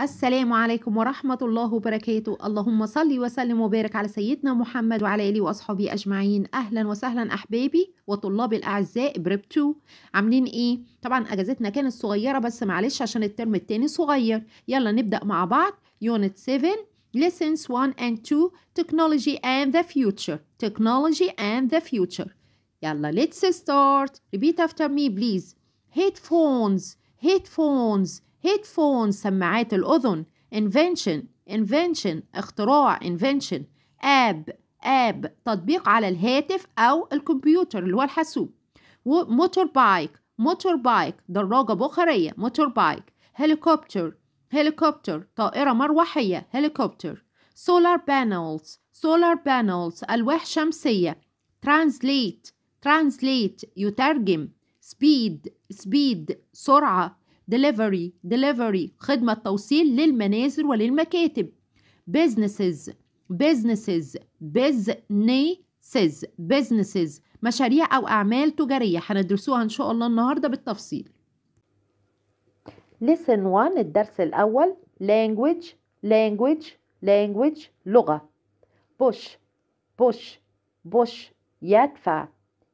السلام عليكم ورحمة الله وبركاته اللهم صلي وسلم وبارك على سيدنا محمد وعلى آله وأصحابه أجمعين أهلا وسهلا أحبابي وطلاب الأعزاء بريب 2 عاملين إيه؟ طبعا أجازتنا كانت صغيرة بس معلش عشان الترم التاني صغير يلا نبدأ مع بعض يونت 7 Lessons 1 and 2 Technology and the Future Technology and the Future يلا let's start repeat after me please headphones headphones هيدفون سماعات الأذن invention invention اختراع invention اب اب تطبيق على الهاتف أو الكمبيوتر اللي هو الحاسوب موتور بايك موتور بايك دراجة بخارية موتور بايك هليكوبتر هليكوبتر طائرة مروحية هليكوبتر سولار بانلز سولار بانلز ألواح شمسية ترانزليت ترانزليت يترجم سبيد سبيد سرعة delivery delivery خدمة توصيل للمنازل وللمكاتب businesses businesses businesses businesses مشاريع أو أعمال تجارية هندرسوها إن شاء الله النهاردة بالتفصيل Lesson one الدرس الأول language language language لغة push push push يدفع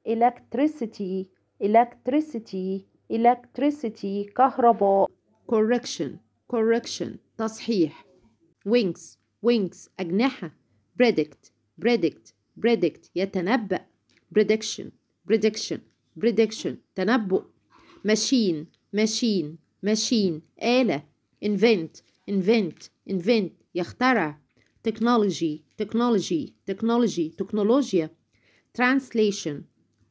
electricity electricity electricity كهرباء correction correction تصحيح wings wings أجنحة predict predict predict يتنبأ prediction prediction prediction تنبؤ machine machine machine آلة invent invent invent يخترع technology technology technology تكنولوجيا translation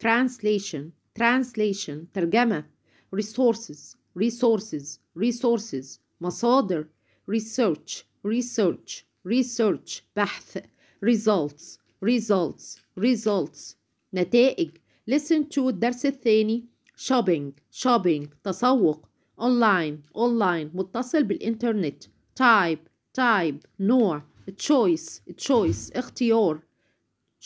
translation translation ترجمة resources resources resources مصادر research research research بحث results results results نتائج listen to الدرس الثاني shopping shopping تسوق online online متصل بالإنترنت type type نوع choice choice اختيار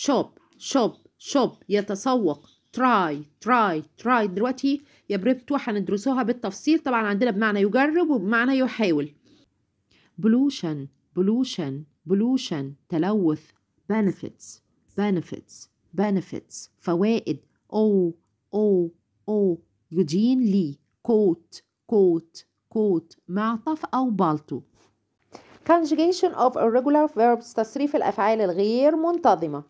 shop shop shop يتسوق تراي تراي تراي دلوقتي يا بريبتو هندرسوها بالتفصيل طبعا عندنا بمعنى يجرب وبمعنى يحاول بلوشن بلوشن بلوشن تلوث benefits benefits benefits فوائد او او او يدين لي كوت كوت كوت معطف أو بالطو conjugation of irregular verbs تصريف الأفعال الغير منتظمة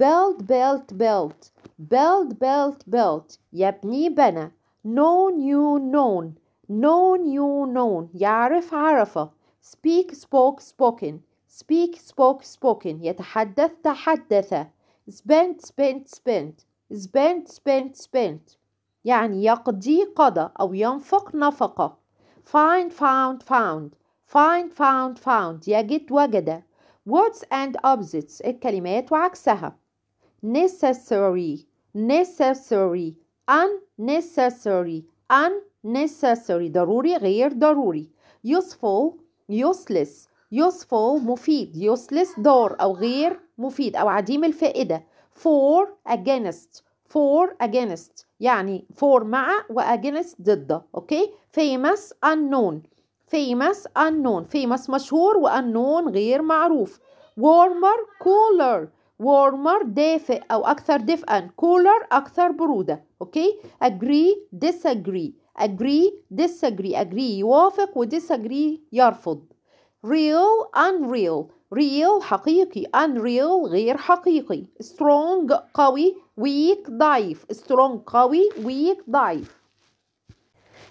build build build build built built يبني بنى known you known known you known يعرف عرفه speak spoke spoken speak spoke spoken يتحدث تحدث spent spent spent spent spent spent يعني يقضي قضى أو ينفق نفقة find found found find found found يجد وجد words and opposites الكلمات وعكسها necessary necessary unnecessary unnecessary ضروري غير ضروري useful useless useful مفيد useless ضار أو غير مفيد أو عديم الفائدة for against for against يعني for مع و against ضد أوكي famous unknown famous unknown famous مشهور و unknown غير معروف warmer cooler warmer دافئ أو أكثر دفئا cooler أكثر برودة أوكي agree disagree agree disagree agree يوافق و disagree يرفض real unreal real حقيقي unreal غير حقيقي strong قوي weak ضعيف strong قوي weak ضعيف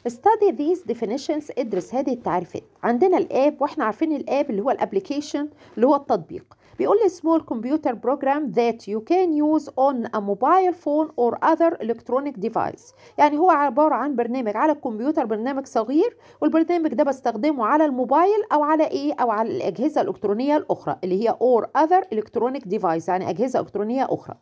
study these definitions ادرس هذه التعريفات عندنا الاب واحنا عارفين الاب اللي هو الابلكيشن اللي هو التطبيق بيقول لي small computer program that you can use on a mobile phone or other electronic device يعني هو عبارة عن برنامج على الكمبيوتر برنامج صغير والبرنامج ده بستخدمه على الموبايل أو على إيه أو على الأجهزة الإلكترونية الأخرى اللي هي or other electronic device يعني أجهزة إلكترونية أخرى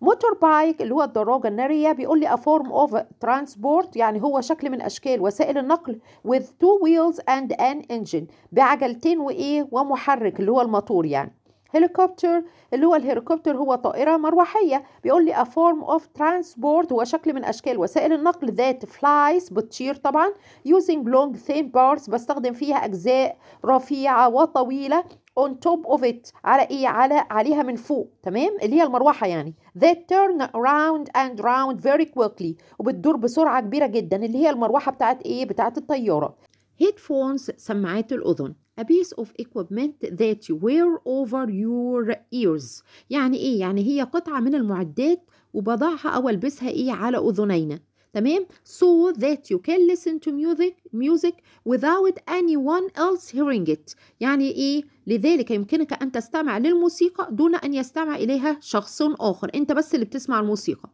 موتور بايك اللي هو الدراجة النارية بيقول لي a form of transport يعني هو شكل من أشكال وسائل النقل with two wheels and an engine بعجلتين وإيه ومحرك اللي هو الموتور يعني هليكوبتر اللي هو الهليكوبتر هو طائرة مروحية بيقول لي a form of transport هو شكل من أشكال وسائل النقل ذات flies بتطير طبعا using long thin parts بستخدم فيها أجزاء رفيعة وطويلة on top of it على إيه على عليها من فوق تمام اللي هي المروحة يعني that turn اراوند and round very quickly وبتدور بسرعة كبيرة جدا اللي هي المروحة بتاعت إيه بتاعت الطيارة headphones سماعات الأذن a piece of equipment that you wear over your ears يعني ايه يعني هي قطعة من المعدات وبضعها او البسها ايه على اذنينا تمام so that you can listen to music music without anyone else hearing it يعني ايه لذلك يمكنك ان تستمع للموسيقى دون ان يستمع اليها شخص اخر انت بس اللي بتسمع الموسيقى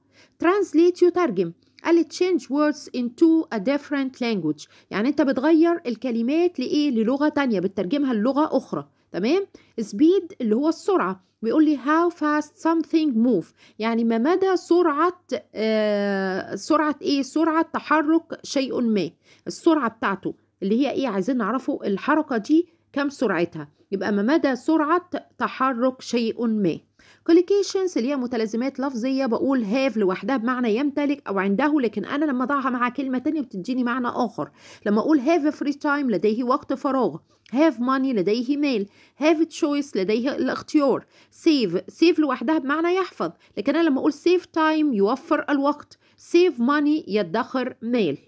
translate يترجم قال لي change words into a different language يعني انت بتغير الكلمات لايه للغه تانية بتترجمها للغه اخرى تمام speed اللي هو السرعه بيقول لي how fast something move يعني ما مدى سرعه آه سرعه ايه سرعه تحرك شيء ما السرعه بتاعته اللي هي ايه عايزين نعرفه الحركه دي كم سرعتها يبقى ما مدى سرعه تحرك شيء ما collocations اللي هي متلازمات لفظية بقول هاف لوحدها بمعنى يمتلك أو عنده لكن أنا لما أضعها مع كلمة تانية بتديني معنى آخر لما أقول have free time لديه وقت فراغ have money لديه مال have choice لديه الاختيار save save لوحدها بمعنى يحفظ لكن أنا لما أقول save time يوفر الوقت save money يدخر مال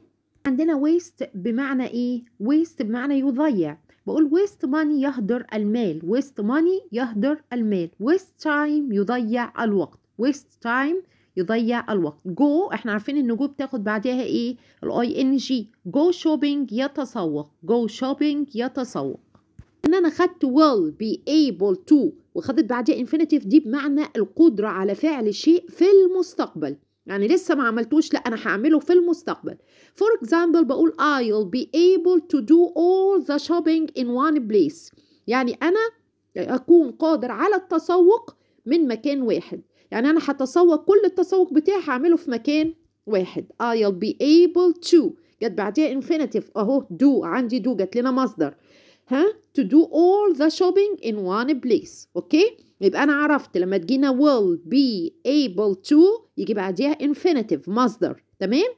عندنا waste بمعنى ايه waste بمعنى يضيع بقول ويست ماني يهدر المال ويست ماني يهدر المال ويست تايم يضيع الوقت ويست تايم يضيع الوقت جو احنا عارفين ان جو بتاخد بعدها ايه الاي ان جي جو شوبينج يتسوق جو شوبينج يتسوق ان انا خدت will be able to وخدت بعدها infinitive دي بمعنى القدرة على فعل شيء في المستقبل يعني لسه ما عملتوش لا انا هعمله في المستقبل for example بقول I'll be able to do all the shopping in one place يعني انا اكون قادر على التسوق من مكان واحد يعني انا هتسوق كل التسوق بتاعي هعمله في مكان واحد I'll be able to جت بعديها infinitive اهو do عندي do جت لنا مصدر ها to do all the shopping in one place اوكي okay? يبقى انا عرفت لما تجينا will be able to يجي بعديها infinitive مصدر تمام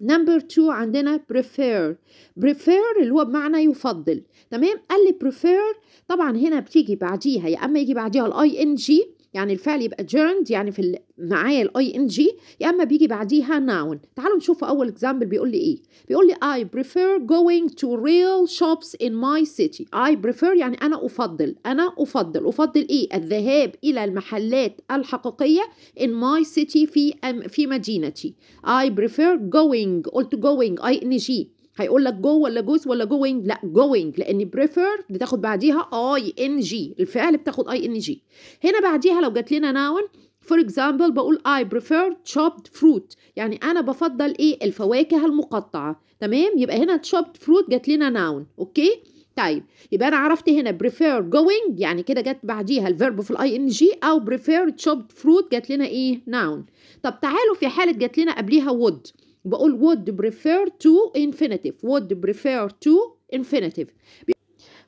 نمبر 2 عندنا prefer prefer اللي هو بمعنى يفضل تمام قال لي prefer طبعا هنا بتيجي بعديها يا اما يجي بعديها الاي ان جي يعني الفعل يبقى adjourned يعني في معايا الاي ان جي يا اما بيجي بعديها noun تعالوا نشوف اول اكزامبل بيقول لي ايه بيقول لي I prefer going to real shops in my city I prefer يعني انا افضل انا افضل افضل ايه الذهاب الى المحلات الحقيقيه in my city في في مدينتي I prefer going قلت going I N G هيقول لك جو ولا جوز ولا جوينج لا جوينج لان بريفر بتاخد بعديها اي ان جي الفعل بتاخد اي ان جي هنا بعديها لو جات لنا ناون فور اكزامبل بقول اي بريفر chopped فروت يعني أنا بفضل إيه الفواكه المقطعة تمام يبقى هنا chopped فروت جات لنا ناون أوكي طيب يبقى أنا عرفت هنا prefer going يعني كده جت بعديها الفيرب في الاي ان جي أو prefer chopped fruit جات لنا إيه noun طب تعالوا في حالة جات لنا قبليها would بقول would prefer to infinitive would prefer to infinitive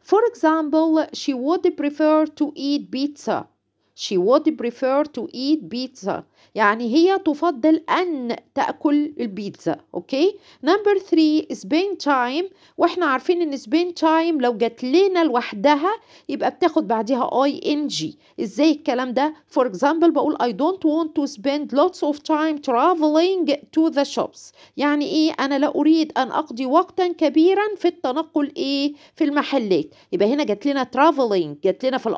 for example she would prefer to eat pizza she would prefer to eat pizza يعني هي تفضل أن تأكل البيتزا أوكي نمبر 3 spend time وإحنا عارفين إن spend time لو جت لنا لوحدها يبقى بتاخد بعدها ing إزاي الكلام ده for example بقول I don't want to spend lots of time traveling to the shops يعني إيه أنا لا أريد أن أقضي وقتا كبيرا في التنقل إيه في المحلات يبقى هنا جت لنا traveling جت لنا في ال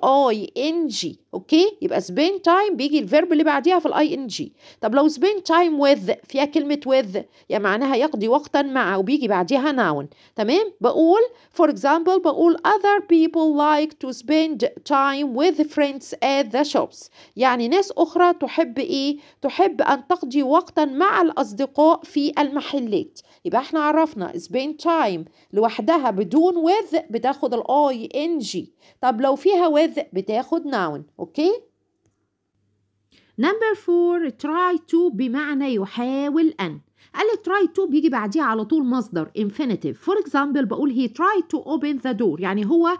ing أوكي يبقى spend time بيجي الفيرب اللي بعديها في الاي ان جي طب لو spend time with فيها كلمه with يعني معناها يقضي وقتا مع وبيجي بعديها noun تمام بقول for example بقول other people like to spend time with friends at the shops يعني ناس اخرى تحب ايه تحب ان تقضي وقتا مع الاصدقاء في المحلات يبقى احنا عرفنا spend time لوحدها بدون with بتاخد الاي ان جي طب لو فيها with بتاخد noun اوكي نمبر فور try to بمعنى يحاول أن قال try to بيجي بعديها على طول مصدر infinitive فور example بقول he tried to open the door يعني هو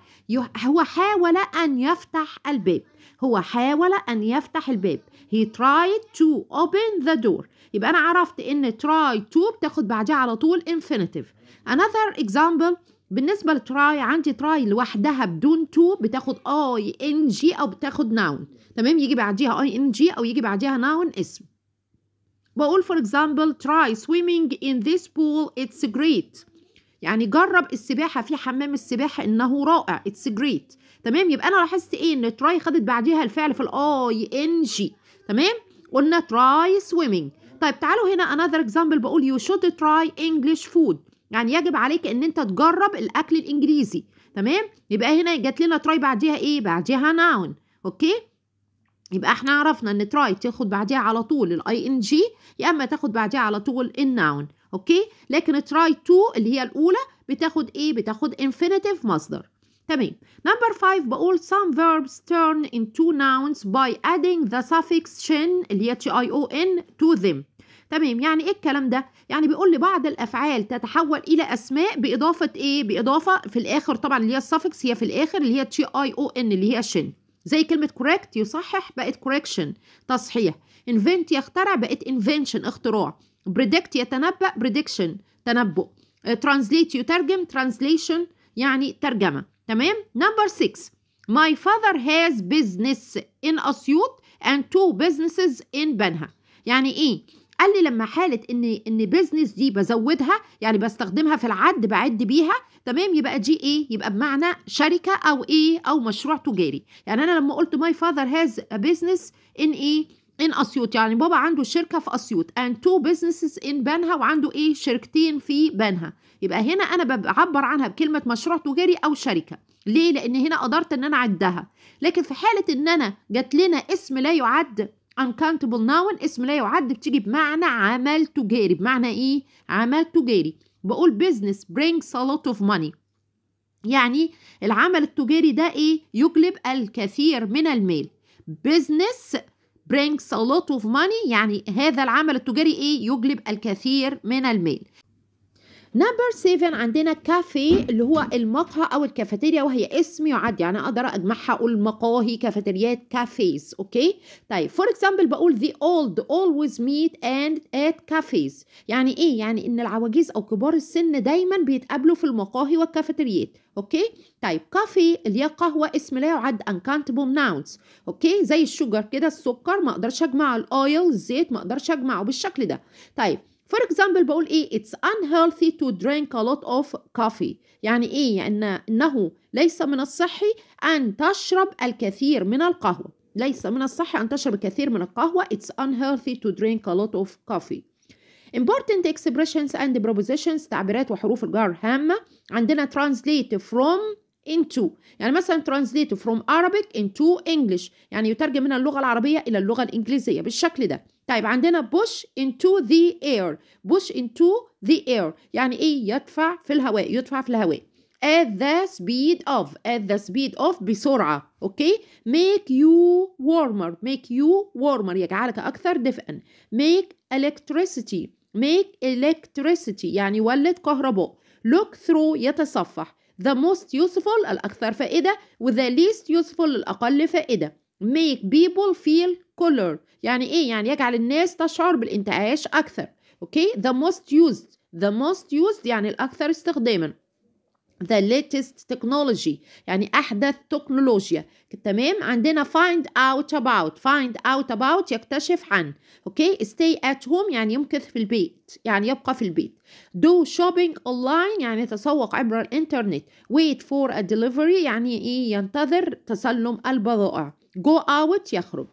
هو حاول أن يفتح الباب هو حاول أن يفتح الباب he tried to open the door يبقى أنا عرفت إن try to بتاخد بعديها على طول infinitive another example بالنسبه لتراي عندي تراي لوحدها بدون تو بتاخد اي ان جي او بتاخد ناون تمام يجي بعديها اي ان جي او يجي بعديها ناون اسم بقول فور اكزامبل تراي سويمينج ان ذيس بول اتس جريت يعني جرب السباحه في حمام السباحه انه رائع اتس جريت تمام يبقى انا لاحظت ايه ان تراي خدت بعديها الفعل في الاي ان جي تمام قلنا تراي سويمينج طيب تعالوا هنا انذر اكزامبل بقول يو شود تراي انجلش فود يعني يجب عليك ان انت تجرب الاكل الانجليزي تمام يبقى هنا جات لنا تراي بعديها ايه بعديها ناون اوكي يبقى احنا عرفنا ان تراي تاخد بعديها على طول الاي ان جي يا اما تاخد بعديها على طول الناون اوكي لكن تراي تو اللي هي الاولى بتاخد ايه بتاخد infinitive مصدر تمام نمبر 5 بقول some verbs turn into nouns by adding the suffix shin اللي هي t i o n to them تمام يعني ايه الكلام ده يعني بيقول لي بعض الافعال تتحول الى اسماء باضافه ايه باضافه في الاخر طبعا اللي هي السفكس هي في الاخر اللي هي تي اي او ان اللي هي شن زي كلمه كوريكت يصحح بقت كوريكشن تصحيح انفنت يخترع بقت انفنشن اختراع بريدكت يتنبأ بريدكشن تنبؤ ترانزليت آه، يترجم ترانزليشن يعني ترجمه تمام نمبر 6 My father has business in Asyut and two businesses in Banha يعني ايه قال لي لما حاله ان ان بيزنس دي بزودها يعني بستخدمها في العد بعد بيها تمام يبقى دي ايه يبقى بمعنى شركه او ايه او مشروع تجاري يعني انا لما قلت ماي فاذر هاز بيزنس ان ايه ان اسيوط يعني بابا عنده شركه في اسيوط اند تو businesses ان بنها وعنده ايه شركتين في بنها يبقى هنا انا بعبر عنها بكلمه مشروع تجاري او شركه ليه لان هنا قدرت ان انا اعدها لكن في حاله ان انا جات لنا اسم لا يعد uncountable noun اسم لا يعد بتيجي بمعنى عمل تجاري بمعنى ايه عمل تجاري بقول business brings a lot of money يعني العمل التجاري ده ايه يجلب الكثير من المال business brings a lot of money يعني هذا العمل التجاري ايه يجلب الكثير من المال نمبر 7 عندنا كافيه اللي هو المقهى او الكافيتيريا وهي اسم يعد يعني اقدر اجمعها اقول مقاهي كافيتريات كافيز اوكي طيب فور اكزامبل بقول the old always meet and at كافيز يعني ايه يعني ان العواجيز او كبار السن دايما بيتقابلوا في المقاهي والكافيتريات اوكي طيب كافي اللي هي قهوه اسم لا يعد uncountable nouns اوكي زي الشوجر كده السكر ما اقدرش اجمع الاويل الزيت ما اقدرش اجمعه بالشكل ده طيب فور اكزامبل بقول ايه اتس unhealthy تو drink a lot of coffee يعني ايه يعني انه ليس من الصحي ان تشرب الكثير من القهوه ليس من الصحي ان تشرب الكثير من القهوه اتس unhealthy to drink a lot of coffee important expressions and prepositions تعبيرات وحروف الجر هامه عندنا translate from into يعني مثلا translate from Arabic into English يعني يترجم من اللغه العربيه الى اللغه الانجليزيه بالشكل ده طيب عندنا push into the air push into the air يعني ايه يدفع في الهواء يدفع في الهواء at the speed of at the speed of بسرعة أوكي make you warmer make you warmer يجعلك أكثر دفئا make electricity make electricity يعني يولد كهرباء look through يتصفح the most useful الأكثر فائدة with the least useful الأقل فائدة make people feel color يعني ايه يعني يجعل الناس تشعر بالانتعاش اكثر اوكي the most used the most used يعني الاكثر استخداما the latest technology يعني أحدث تكنولوجيا تمام عندنا find out about find out about يكتشف عن أوكي stay at home يعني يمكث في البيت يعني يبقى في البيت do shopping online يعني تسوق عبر الإنترنت wait for a delivery يعني إيه ينتظر تسلم البضائع go out يخرج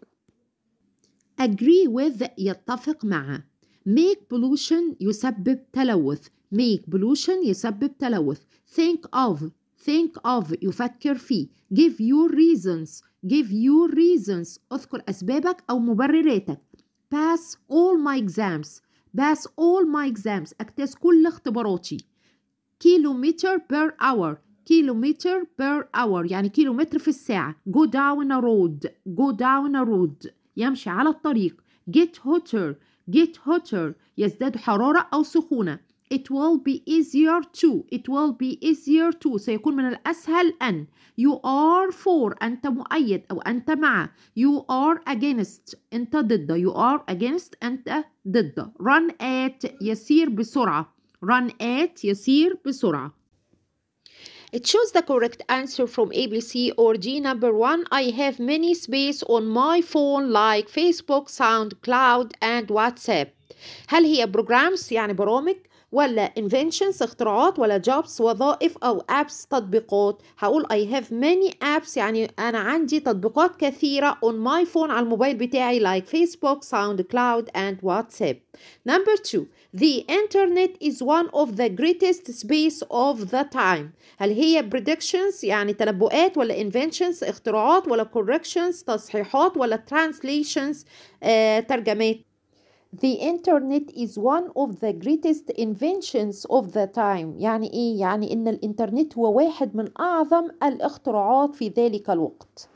agree with يتفق مع make pollution يسبب تلوث make pollution يسبب تلوث think of think of يفكر فيه give your reasons give your reasons اذكر أسبابك أو مبرراتك pass all my exams pass all my exams اكتس كل اختباراتي kilometer per hour كيلومتر بير اور يعني كيلومتر في الساعة go down a road go down a road يمشي على الطريق get hotter get hotter يزداد حرارة أو سخونة it will be easier to it will be easier to سيكون من الأسهل أن you are for أنت مؤيد أو أنت مع you are against أنت ضد you are against أنت ضد run at يسير بسرعة run at يسير بسرعة choose the correct answer from ABC or D number one, I have many space on my phone like Facebook SoundCloud and WhatsApp هل هي programs يعني برامج ولا inventions اختراعات ولا jobs وظائف أو apps تطبيقات هقول I have many apps يعني أنا عندي تطبيقات كثيرة on my phone على الموبايل بتاعي like Facebook SoundCloud and WhatsApp number two The internet is one of the greatest space of the time هل هي predictions يعني تنبؤات ولا inventions اختراعات ولا corrections تصحيحات ولا translations آه ترجمات The internet is one of the greatest inventions of the time يعني ايه يعني ان الانترنت هو واحد من اعظم الاختراعات في ذلك الوقت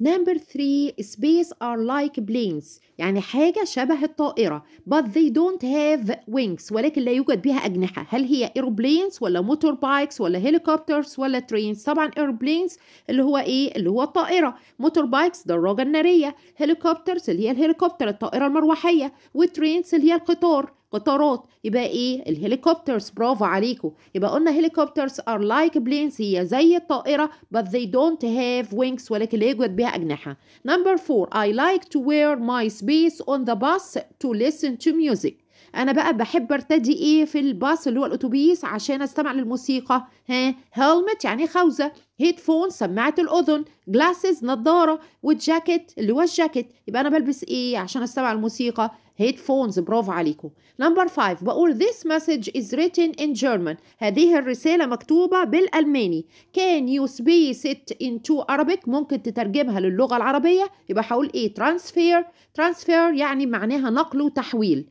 Number 3 space are like planes يعني حاجة شبه الطائرة but they don't have wings ولكن لا يوجد بها أجنحة هل هي airplanes ولا موتور بايكس ولا هليكوبترز ولا trains طبعا airplanes اللي هو إيه اللي هو الطائرة موتور بايكس دراجة النارية هليكوبترز اللي هي الهليكوبتر الطائرة المروحية وترينز اللي هي القطار قطارات يبقى ايه الهليكوبترز برافو عليكم يبقى قلنا هليكوبترز ار لايك بلينز هي زي الطائره بس they don't have wings ولكن يوجد بها اجنحه نمبر 4 اي لايك تو وير ماي سبيس اون ذا باس تو listen تو ميوزك انا بقى بحب ارتدي ايه في الباص اللي هو الاتوبيس عشان استمع للموسيقى ها هيلمت يعني خوذه هيدفون سماعه الاذن جلاسز نظاره والجاكيت اللي هو الجاكيت يبقى انا بلبس ايه عشان استمع للموسيقى هيدفونز برافو عليكم نمبر 5 بقول this message is written in German هذه الرسالة مكتوبة بالألماني can you space it into Arabic ممكن تترجمها للغة العربية يبقى هقول ايه transfer transfer يعني معناها نقل وتحويل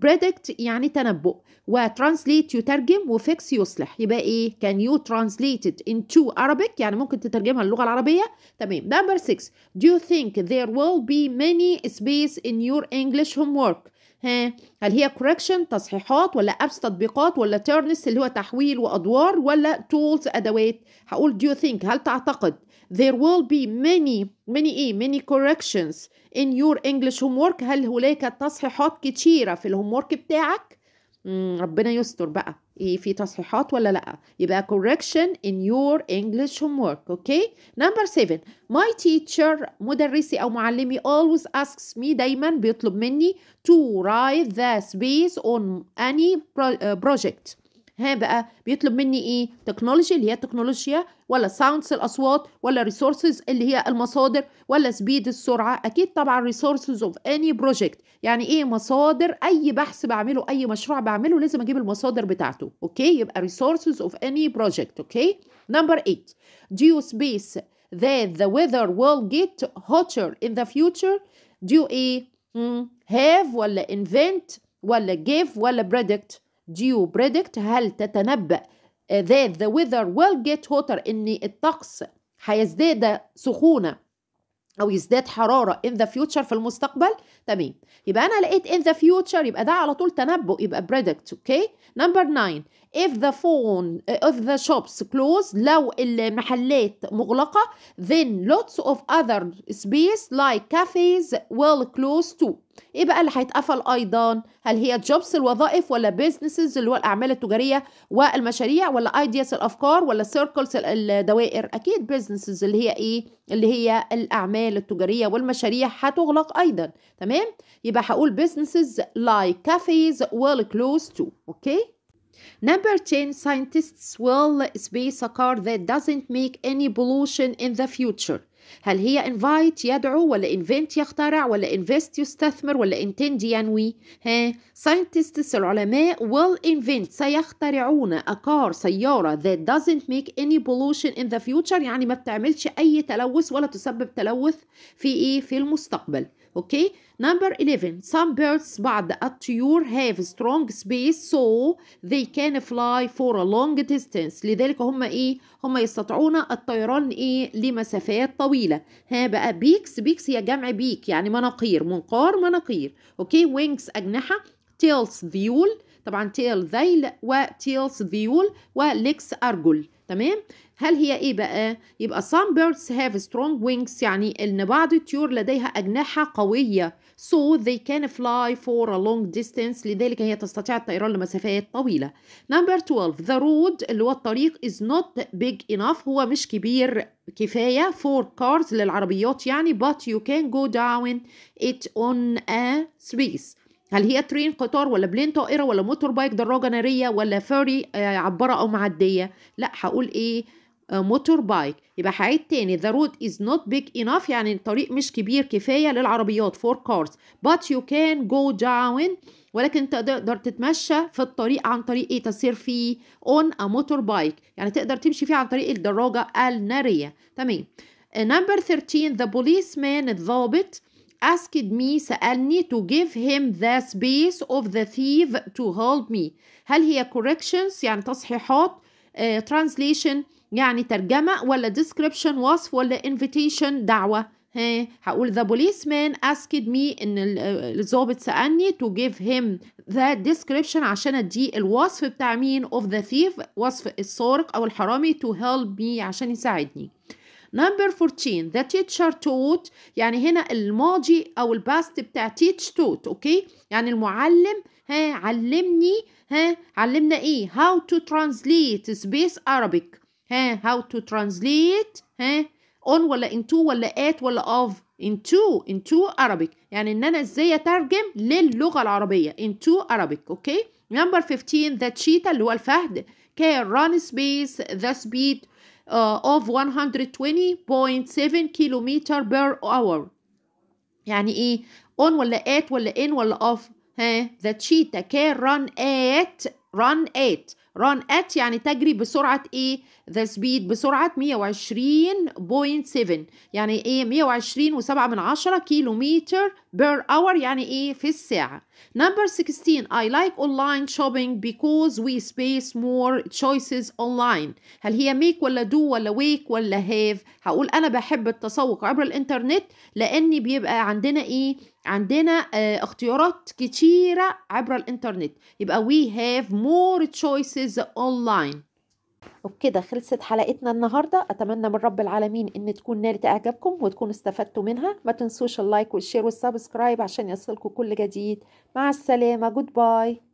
predict يعني تنبؤ وترانسليت يترجم وفيكس يصلح يبقى ايه كان يو ترانسليتد into Arabic يعني ممكن تترجمها للغة العربية تمام number 6 do you think there will be many space in your English homework ها هل هي correction تصحيحات ولا apps تطبيقات ولا turns اللي هو تحويل وأدوار ولا tools أدوات هقول do you think هل تعتقد there will be many many ايه many corrections in your English homework هل هناك تصحيحات كتيرة في الهومورك بتاعك ربنا يستر بقى ايه في تصحيحات ولا لا يبقى correction in your English homework okay number seven my teacher مدرسي او معلمي always asks me دايما بيطلب مني to write the space on any project ها بقى بيطلب مني ايه تكنولوجي اللي هي التكنولوجيا ولا ساوندز الاصوات ولا ريسورسز اللي هي المصادر ولا سبيد السرعه اكيد طبعا ريسورسز اوف اني بروجكت يعني ايه مصادر اي بحث بعمله اي مشروع بعمله لازم اجيب المصادر بتاعته اوكي يبقى ريسورسز اوف اني بروجكت اوكي نمبر 8 جيو سبيس that the weather will get hotter in the future due ايه mm. have ولا invent ولا give ولا predict you predict هل تتنبأ that the weather will get hotter ان الطقس هيزداد سخونه او يزداد حراره in the future في المستقبل تمام يبقى انا لقيت in the future يبقى ده على طول تنبؤ يبقى predict اوكي نمبر 9 if the phone if the shops close لو المحلات مغلقه then lots of other space like cafes will close too ايه بقى اللي هيتقفل ايضا هل هي جوبس الوظائف ولا بيزنسز اللي هو الاعمال التجاريه والمشاريع ولا ايدياس الافكار ولا سيركلز الدوائر اكيد بيزنسز اللي هي ايه اللي هي الاعمال التجاريه والمشاريع هتغلق ايضا تمام يبقى هقول بيزنسز لايك كافيز ويل كلوز تو اوكي Number 10, scientists will space a car that doesn't make any pollution in the future. هل هي انفايت يدعو ولا انفنت يخترع ولا انفست يستثمر ولا انتند ينوي ها scientists العلماء will invent سيخترعون a car سيارة that doesn't make any pollution in the future يعني ما بتعملش اي تلوث ولا تسبب تلوث في ايه في المستقبل اوكي نمبر 11 some birds بعض الطيور have strong space so they can fly for a long distance لذلك هم ايه هم يستطيعون الطيران ايه لمسافات طويله ها بقى بيكس بيكس هي جمع بيك يعني مناقير منقار مناقير اوكي wings اجنحه tails ذيول طبعا تيل ذيل وتيلز ذيول وليكس أرجل تمام هل هي ايه بقى يبقى some birds have strong wings يعني ان بعض الطيور لديها اجنحه قويه so they can fly for a long distance لذلك هي تستطيع الطيران لمسافات طويله number 12 the road اللي هو الطريق is not big enough هو مش كبير كفايه for cars للعربيات يعني but you can go down it on a space هل هي ترين قطار ولا بلين طائره ولا موتور بايك دراجه ناريه ولا فوري آه، عباره او معديه لا هقول ايه آه، موتور بايك يبقى هعيد تاني the road is not big enough يعني الطريق مش كبير كفايه للعربيات for cars but you can go down ولكن تقدر تتمشى في الطريق عن طريق ايه تسير فيه on a موتور بايك يعني تقدر تمشي فيه عن طريق الدراجه الناريه تمام آه، number 13 the policeman الضابط asked me سألني to give him the space of the thief to hold me هل هي corrections يعني تصحيحات uh, translation يعني ترجمة ولا description وصف ولا invitation دعوة ها هقول the policeman asked me ان الظابط سألني to give him the description عشان اديه الوصف بتاع مين of the thief وصف السارق او الحرامي to help me عشان يساعدني number 14 the teacher taught يعني هنا الماضي أو الباست بتاع teach taught أوكي يعني المعلم ها علمني ها علمنا إيه how to translate space Arabic ها how to translate ها on ولا into ولا at ولا of into into Arabic يعني إن أنا إزاي أترجم للغة العربية into Arabic أوكي number 15 the cheetah اللي هو الفهد can run space the speed آه، of 120.7 كيلومتر بير اور يعني ايه on ولا at ولا in ولا off ها ذا تشيتا كان run at run at run at يعني تجري بسرعة ايه ذا سبيد بسرعة 120.7 يعني ايه 120 و7 كيلومتر per hour يعني إيه في الساعة number 16 I like online shopping because we space more choices online هل هي make ولا do ولا wake ولا have هقول أنا بحب التسوق عبر الإنترنت لأن بيبقى عندنا إيه عندنا آه اختيارات كتيرة عبر الإنترنت يبقى we have more choices online وبكده خلصت حلقتنا النهارده اتمنى من رب العالمين ان تكون نالت اعجابكم وتكونوا استفدتوا منها ما تنسوش اللايك والشير والسبسكرايب عشان يصلكم كل جديد مع السلامه جود باي